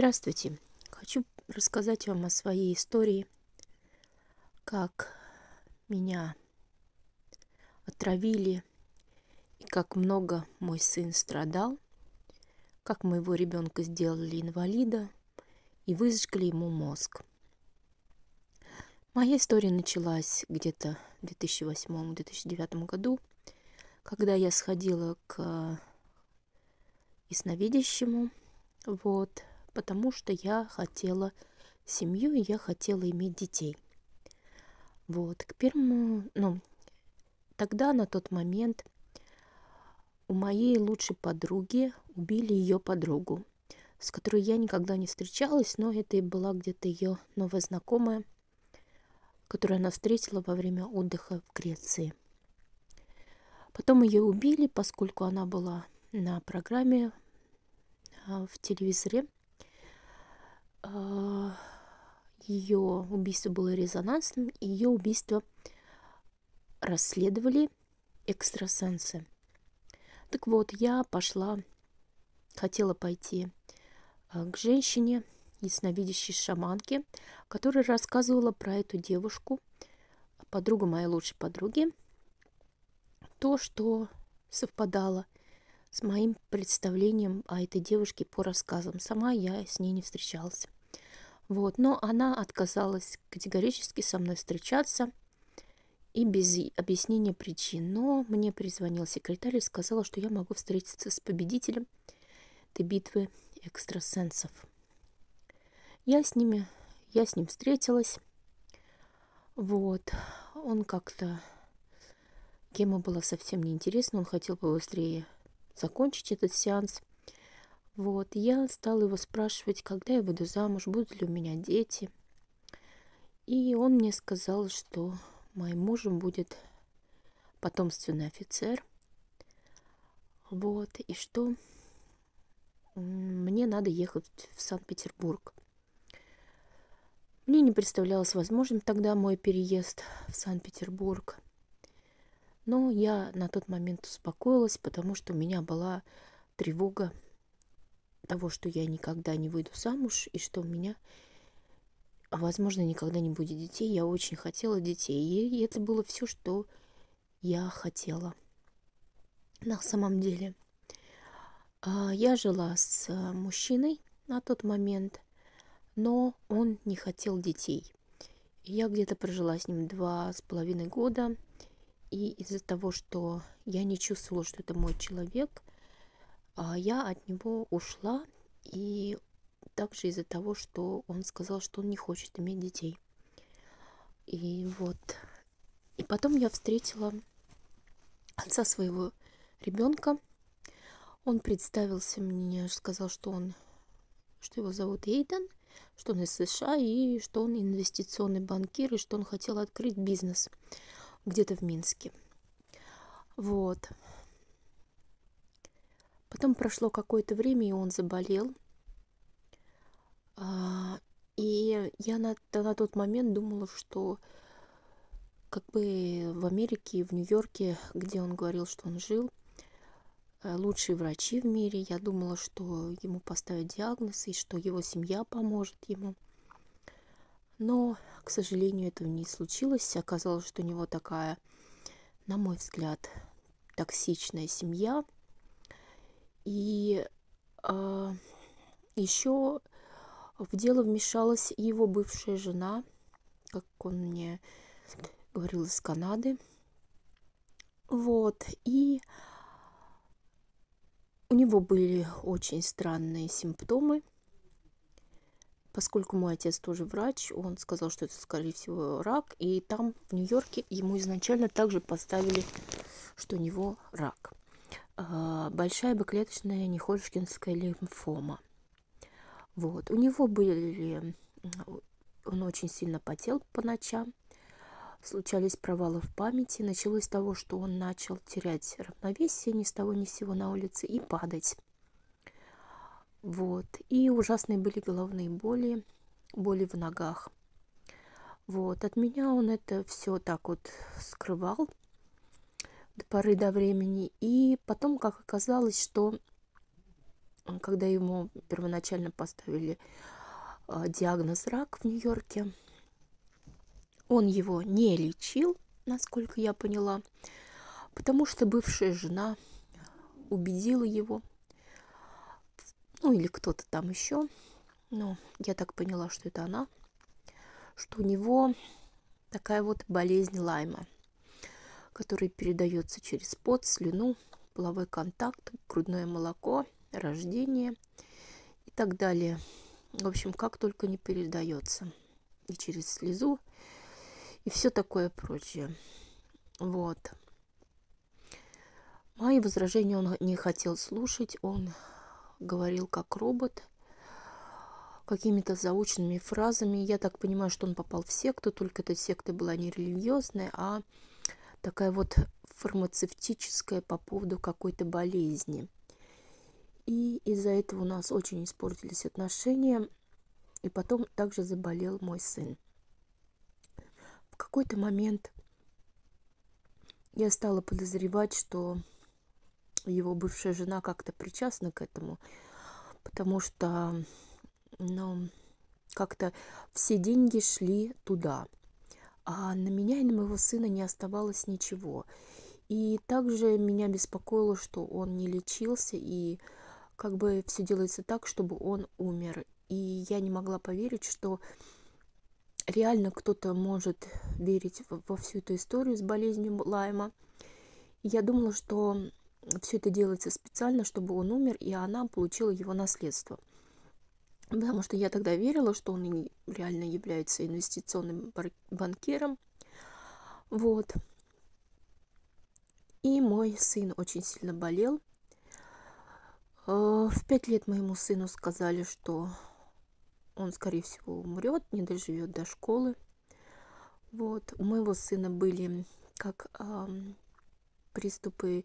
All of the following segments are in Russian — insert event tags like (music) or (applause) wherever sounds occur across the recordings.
Здравствуйте! Хочу рассказать вам о своей истории, как меня отравили и как много мой сын страдал, как моего ребенка сделали инвалида и выжгли ему мозг. Моя история началась где-то в 2008-2009 году, когда я сходила к ясновидящему, вот, потому что я хотела семью, я хотела иметь детей. Вот, к первому, ну, тогда, на тот момент, у моей лучшей подруги убили ее подругу, с которой я никогда не встречалась, но это и была где-то ее новая знакомая, которую она встретила во время отдыха в Греции. Потом ее убили, поскольку она была на программе а, в телевизоре – а, ее убийство было резонансным, и ее убийство расследовали экстрасенсы. Так вот, я пошла, хотела пойти а, к женщине, ясновидящей шаманке, которая рассказывала про эту девушку, подруга моей лучшей подруги, то, что совпадало – с моим представлением о этой девушке по рассказам. Сама я с ней не встречался. Вот, но она отказалась категорически со мной встречаться и без объяснения причин. Но мне перезвонил секретарь и сказала, что я могу встретиться с победителем этой битвы экстрасенсов. Я с ними, я с ним встретилась. Вот, он как-то, Кему была совсем неинтересно, он хотел побыстрее закончить этот сеанс. Вот, я стала его спрашивать, когда я выйду замуж, будут ли у меня дети. И он мне сказал, что моим мужем будет потомственный офицер. Вот, и что мне надо ехать в Санкт-Петербург. Мне не представлялось возможным тогда мой переезд в Санкт-Петербург. Но я на тот момент успокоилась, потому что у меня была тревога того, что я никогда не выйду замуж и что у меня, возможно, никогда не будет детей. Я очень хотела детей, и это было все, что я хотела на самом деле. А, я жила с а, мужчиной на тот момент, но он не хотел детей. Я где-то прожила с ним два с половиной года, и из-за того, что я не чувствовала, что это мой человек, а, я от него ушла. И также из-за того, что он сказал, что он не хочет иметь детей. И вот. И потом я встретила отца своего ребенка. Он представился мне, сказал, что он, что его зовут Эйден, что он из США и что он инвестиционный банкир и что он хотел открыть бизнес где-то в Минске. Вот. Потом прошло какое-то время, и он заболел. А, и я на, на тот момент думала, что как бы в Америке, в Нью-Йорке, где он говорил, что он жил, э, лучшие врачи в мире. Я думала, что ему поставят диагноз и что его семья поможет ему – но, к сожалению, этого не случилось. Оказалось, что у него такая, на мой взгляд, токсичная семья. И э, а, еще в дело вмешалась его бывшая жена, как он мне говорил, из Канады. Вот, и у него были очень странные симптомы – Поскольку мой отец тоже врач, он сказал, что это, скорее всего, рак. И там, в Нью-Йорке, ему изначально также поставили, что у него рак. А, большая бэклеточная нехольшкинская лимфома. Вот. У него были... Э, он очень сильно потел по ночам. Случались провалы в памяти. Началось с того, что он начал терять равновесие ни с того ни с сего на улице и падать. Вот. И ужасные были головные боли, боли в ногах. Вот. От меня он это все так вот скрывал до поры до времени. И потом, как оказалось, что когда ему первоначально поставили а, диагноз рак в Нью-Йорке, он его не лечил, насколько я поняла, потому что бывшая жена убедила его, ну или кто-то там еще, но ну, я так поняла, что это она, что у него такая вот болезнь Лайма, которая передается через пот, слюну, половой контакт, грудное молоко, рождение и так далее. В общем, как только не передается. И через слезу, и все такое прочее. Вот. Мои возражения он не хотел слушать, он говорил как робот, какими-то заученными фразами. Я так понимаю, что он попал в секту, только эта секта была не религиозная, а такая вот фармацевтическая по поводу какой-то болезни. И из-за этого у нас очень испортились отношения. И потом также заболел мой сын. В какой-то момент я стала подозревать, что его бывшая жена как-то причастна к этому, потому что, ну, как-то все деньги шли туда, а на меня и на моего сына не оставалось ничего. И также меня беспокоило, что он не лечился, и как бы все делается так, чтобы он умер. И я не могла поверить, что реально кто-то может верить во всю эту историю с болезнью Лайма. Я думала, что все это делается специально, чтобы он умер, и она получила его наследство. Потому что я тогда верила, что он реально является инвестиционным банкиром. Вот. И мой сын очень сильно болел. Э, в пять лет моему сыну сказали, что он, скорее всего, умрет, не доживет до школы. Вот. У моего сына были как э, приступы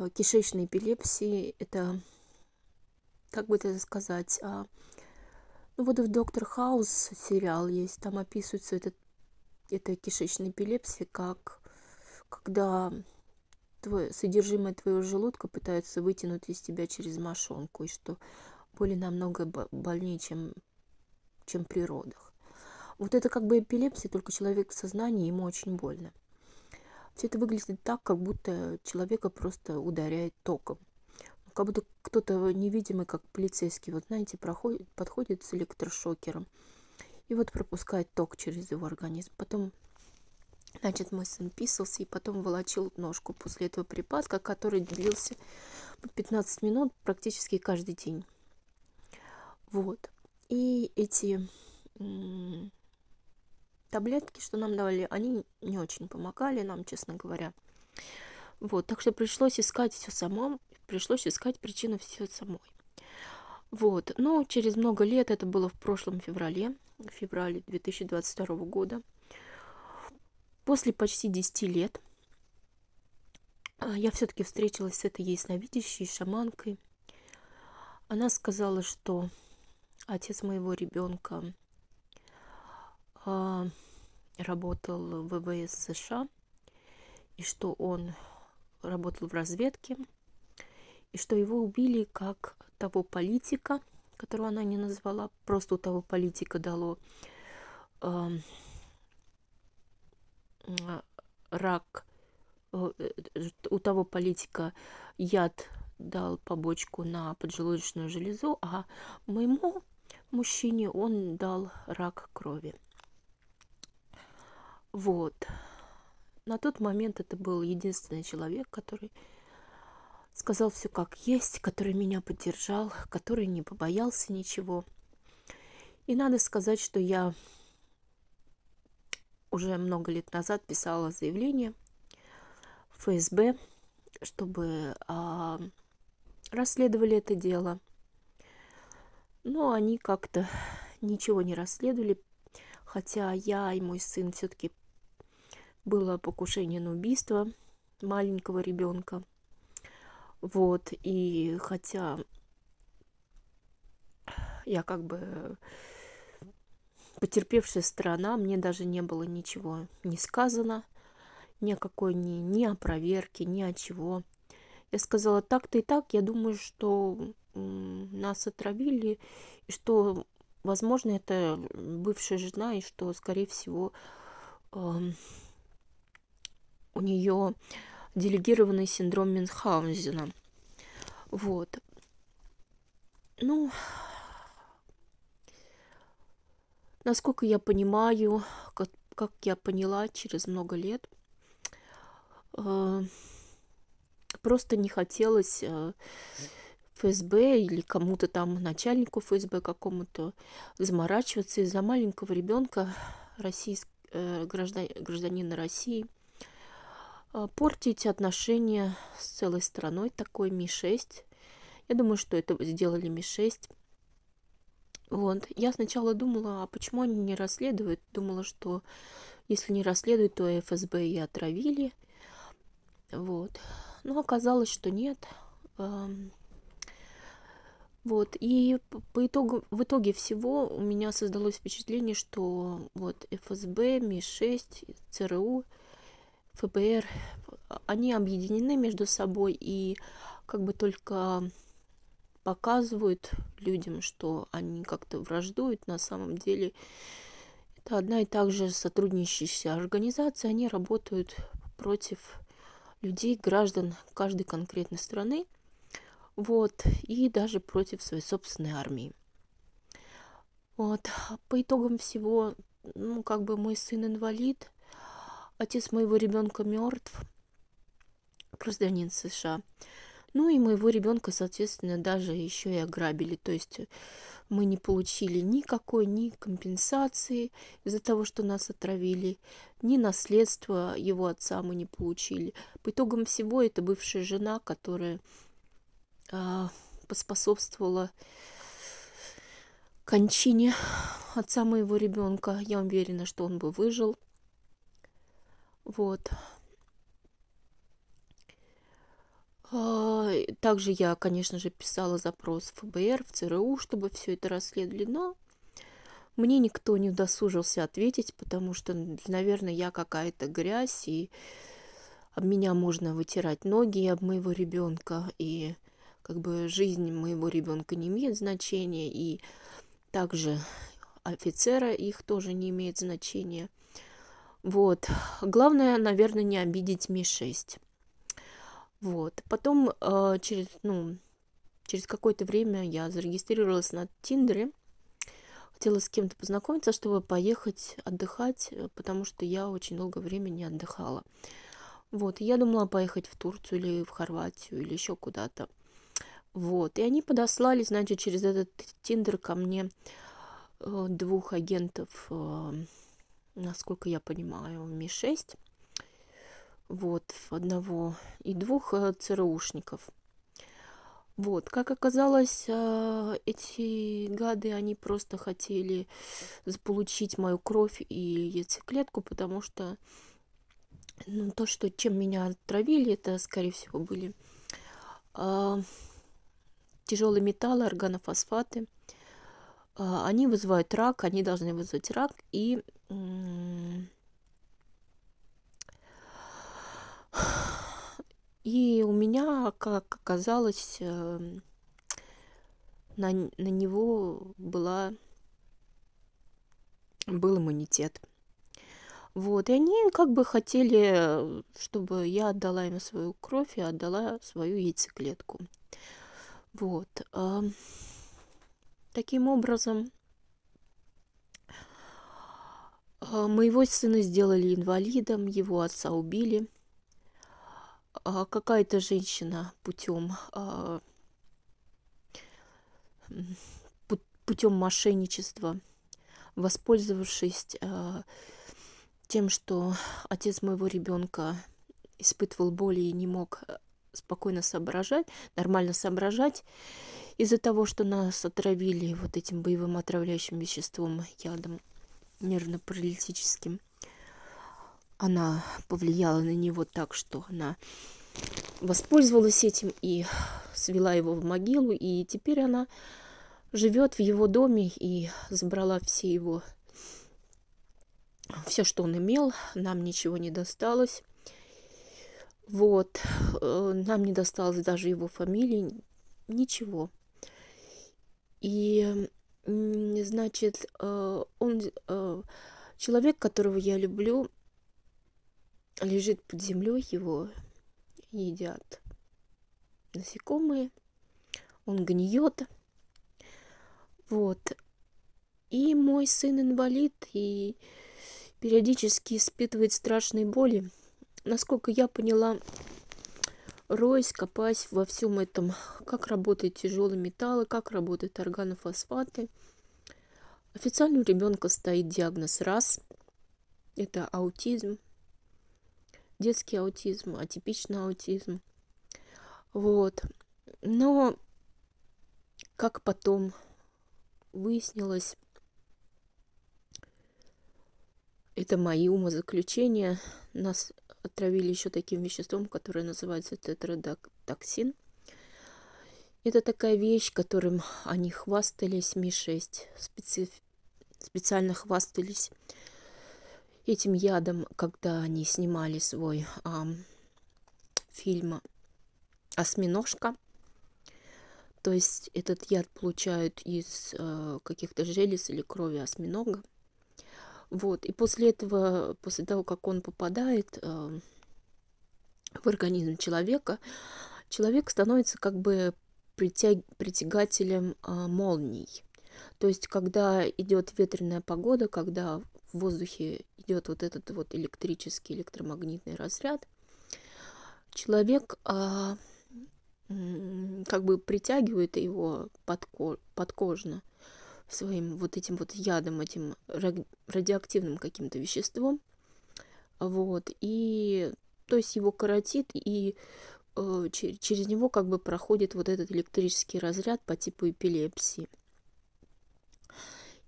Э, кишечной эпилепсии. Это, как бы это сказать, а, ну вот в Доктор Хаус сериал есть, там описывается этот, эта кишечная эпилепсия, как когда твое, содержимое твоего желудка пытаются вытянуть из тебя через мошонку, и что боли намного больнее, чем, чем при родах. Вот это как бы эпилепсия, только человек в сознании, ему очень больно. Все это выглядит так, как будто человека просто ударяет током. Как будто кто-то невидимый, как полицейский, вот знаете, проходит, подходит с электрошокером и вот пропускает ток через его организм. Потом, значит, мой сын писался и потом волочил ножку после этого припадка, который длился 15 минут практически каждый день. Вот. И эти таблетки, что нам давали, они не очень помогали нам, честно говоря. Вот, так что пришлось искать все самому, пришлось искать причину все самой. Вот, но через много лет, это было в прошлом феврале, в феврале 2022 года, после почти 10 лет, а, я все-таки встретилась с этой ясновидящей шаманкой. Она сказала, что отец моего ребенка а, работал в ВВС США, и что он работал в разведке, и что его убили как того политика, которого она не назвала, просто у того политика дало а, э, рак, э, у того политика яд дал побочку на поджелудочную железу, а моему мужчине он дал рак крови. Вот. На тот момент это был единственный человек, который сказал все как есть, который меня поддержал, который не побоялся ничего. И надо сказать, что я уже много лет назад писала заявление в ФСБ, чтобы а, расследовали это дело. Но они как-то ничего не расследовали, хотя я и мой сын все-таки было покушение на убийство маленького ребенка. Вот, и хотя я как бы потерпевшая сторона, мне даже не было ничего не сказано, ни какой ни, ни о проверке, ни о чего. Я сказала, так-то и так, я думаю, что нас отравили, и что, возможно, это бывшая жена, и что, скорее всего, у нее делегированный синдром Мюнхгаузена. Вот. Ну, насколько я понимаю, как, как я поняла через много лет, э, просто не хотелось э, ФСБ или кому-то там, начальнику ФСБ какому-то, заморачиваться из-за маленького ребенка российск, э, граждан, гражданина России – а, портить отношения с целой страной, такой Ми-6. Я думаю, что это сделали Ми-6. Вот. Я сначала думала, а почему они не расследуют? Думала, что если не расследуют, то ФСБ и отравили. Вот. Но оказалось, что нет. Вот. И по итогу, в итоге всего у меня создалось впечатление, что вот ФСБ, Ми-6, ЦРУ – ФБР, они объединены между собой и как бы только показывают людям, что они как-то враждуют, на самом деле это одна и та же сотрудничающая организация, они работают против людей, граждан каждой конкретной страны, вот, и даже против своей собственной армии. Вот, по итогам всего, ну, как бы мой сын инвалид, Отец моего ребенка мертв, гражданин США. Ну и моего ребенка, соответственно, даже еще и ограбили. То есть э, мы не получили никакой ни компенсации из-за того, что нас отравили, ни наследства его отца мы не получили. По итогам всего это бывшая жена, которая а, поспособствовала кончине отца моего ребенка. Я уверена, что он бы выжил. Вот. А, также я, конечно же, писала запрос в ФБР, в ЦРУ, чтобы все это расследовали, но мне никто не удосужился ответить, потому что, наверное, я какая-то грязь, и об меня можно вытирать ноги об моего ребенка, и как бы жизнь моего ребенка не имеет значения, и также офицера их тоже не имеет значения – вот. Главное, наверное, не обидеть Ми-6. Вот. Потом э, через, ну, через какое-то время я зарегистрировалась на Тиндере. Хотела с кем-то познакомиться, чтобы поехать отдыхать, э, потому что я очень долгое время не отдыхала. Вот, я думала поехать в Турцию или в Хорватию или еще куда-то. Вот, и они подослали, значит, через этот Тиндер ко мне э, двух агентов э, насколько я понимаю, Ми-6. Вот, одного и двух э, ЦРУшников. Вот, как оказалось, э, эти гады, они просто хотели заполучить мою кровь и яйцеклетку, потому что ну, то, что, чем меня отравили, это, скорее всего, были э, а, тяжелые металлы, органофосфаты. Э, они вызывают рак, они должны вызвать рак, и и у меня, как оказалось, эм, на, на него была, был иммунитет. Вот, и они как бы хотели, чтобы я отдала им свою кровь и отдала свою яйцеклетку. Вот. Эм, таким образом, А, моего сына сделали инвалидом, его отца убили. А, какая-то женщина путем а, путем мошенничества, воспользовавшись тем, что отец моего ребенка испытывал боли и не мог спокойно соображать, нормально соображать. Из-за того, что нас отравили вот этим боевым отравляющим веществом, ядом, нервно-паралитическим. Она повлияла на него так, что она воспользовалась этим и свела его в могилу, и теперь она живет в его доме и забрала все его, все, что он имел, нам ничего не досталось. Вот, э, нам не досталось даже его фамилии, ничего. И значит, э, он, э, человек, которого я люблю, лежит под землей, его едят насекомые, он гниет. Вот. И мой сын инвалид и периодически испытывает страшные боли. Насколько я поняла, роясь, копаясь во всем этом, как работают тяжелые металлы, как работают органофосфаты. Официально у ребенка стоит диагноз раз, это аутизм, детский аутизм, атипичный аутизм. Вот. Но, как потом выяснилось, это мои умозаключения, нас отравили еще таким веществом, которое называется тетрадактоксин. Это такая вещь, которым они хвастались, Ми-6, специ... специально хвастались этим ядом, когда они снимали свой а, фильм «Осьминожка». То есть этот яд получают из а, каких-то желез или крови осьминога. Вот. И после этого, после того, как он попадает э, в организм человека, человек становится как бы притяг... притягателем э, молний. То есть, когда идет ветреная погода, когда в воздухе идет вот этот вот электрический электромагнитный разряд, человек э, как бы притягивает его подко подкожно своим вот этим вот ядом, этим радиоактивным каким-то веществом. Вот, и то есть его коротит, и э, через него как бы проходит вот этот электрический разряд по типу эпилепсии.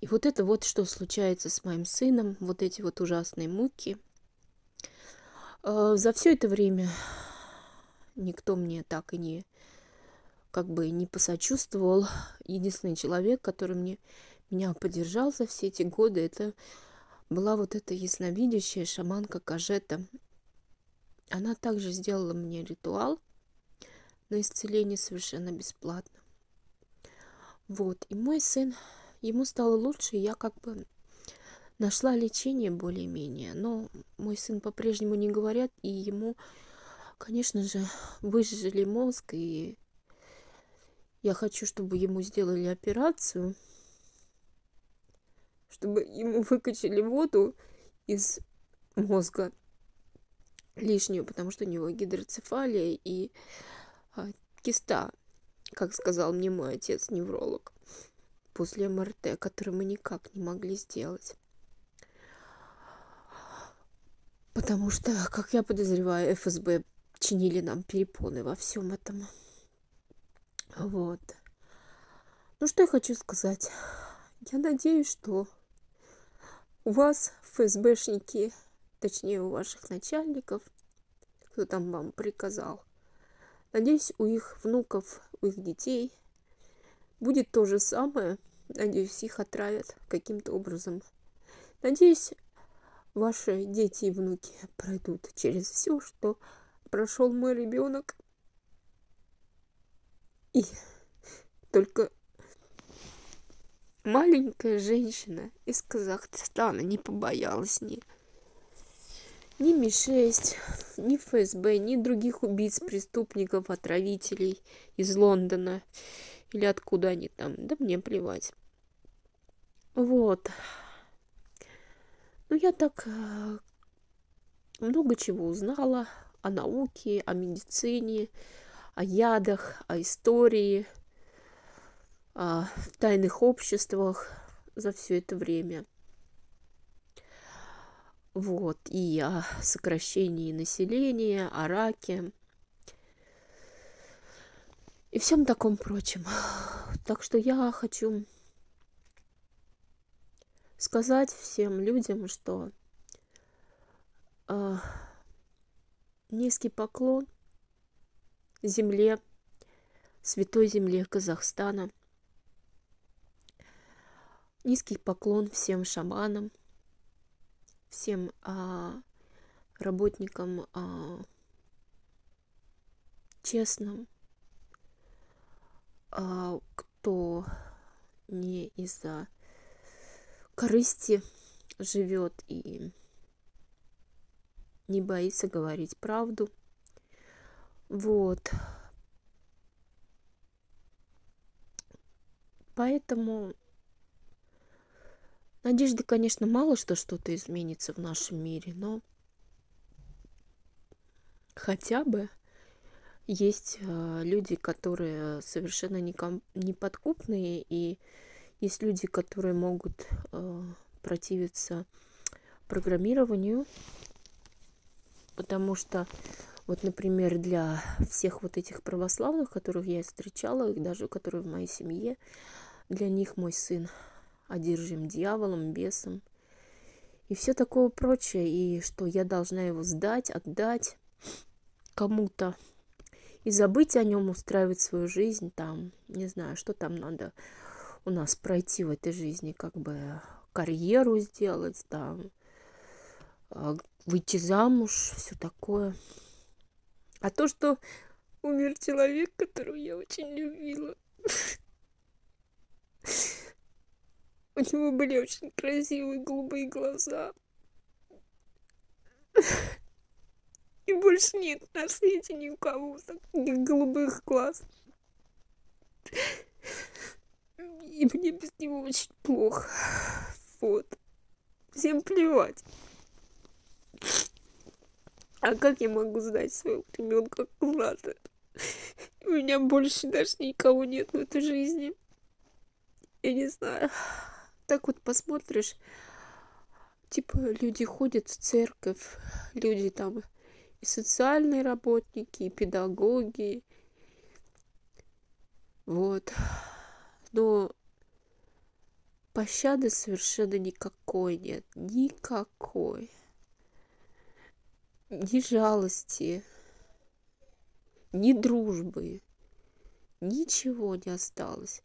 И вот это вот, что случается с моим сыном, вот эти вот ужасные муки. Э, за все это время никто мне так и не как бы не посочувствовал. Единственный человек, который мне, меня поддержал за все эти годы, это была вот эта ясновидящая шаманка Кажета. Она также сделала мне ритуал на исцеление совершенно бесплатно. Вот, и мой сын, ему стало лучше, и я как бы нашла лечение более-менее, но мой сын по-прежнему не говорят, и ему, конечно же, выжили мозг, и я хочу, чтобы ему сделали операцию, чтобы ему выкачали воду из мозга лишнюю, потому что у него гидроцефалия и а, киста, как сказал мне мой отец-невролог после МРТ, который мы никак не могли сделать. Потому что, как я подозреваю, ФСБ чинили нам перепоны во всем этом. Вот. Ну что я хочу сказать. Я надеюсь, что у вас ФСБшники, точнее у ваших начальников, кто там вам приказал, надеюсь, у их внуков, у их детей будет то же самое. Надеюсь, их отравят каким-то образом. Надеюсь, ваши дети и внуки пройдут через все, что прошел мой ребенок и только маленькая женщина из казахстана не побоялась ни ни ми-шесть ни фсб ни других убийц преступников отравителей из лондона или откуда они там да мне плевать вот ну я так э, много чего узнала о науке о медицине о ядах, о истории, о тайных обществах за все это время. Вот, и о сокращении населения, о раке и всем таком прочем. Так что я хочу сказать всем людям, что э, низкий поклон – земле, святой земле Казахстана. Низкий поклон всем шаманам, всем а, работникам а, честным, а, кто не из-за корысти живет и не боится говорить правду. Вот. Поэтому надежды, конечно, мало что что-то изменится в нашем мире, но хотя бы есть а, люди, которые совершенно неподкупные, и есть люди, которые могут а, противиться программированию, потому что вот, например, для всех вот этих православных, которых я встречала, и даже которые в моей семье, для них мой сын одержим дьяволом, бесом и все такое прочее, и что я должна его сдать, отдать кому-то и забыть о нем, устраивать свою жизнь там, не знаю, что там надо у нас пройти в этой жизни, как бы карьеру сделать, там, а, выйти замуж, все такое. А то, что умер человек, которого я очень любила. У него были очень красивые голубые глаза. И больше нет на свете ни у кого таких голубых глаз. И мне без него очень плохо. Вот. Всем плевать. А как я могу знать своего ребенка аккуратно? (laughs) У меня больше даже никого нет в этой жизни. Я не знаю. Так вот посмотришь, типа люди ходят в церковь, люди там и социальные работники, и педагоги. Вот. Но пощады совершенно никакой нет. Никакой ни жалости, ни дружбы, ничего не осталось.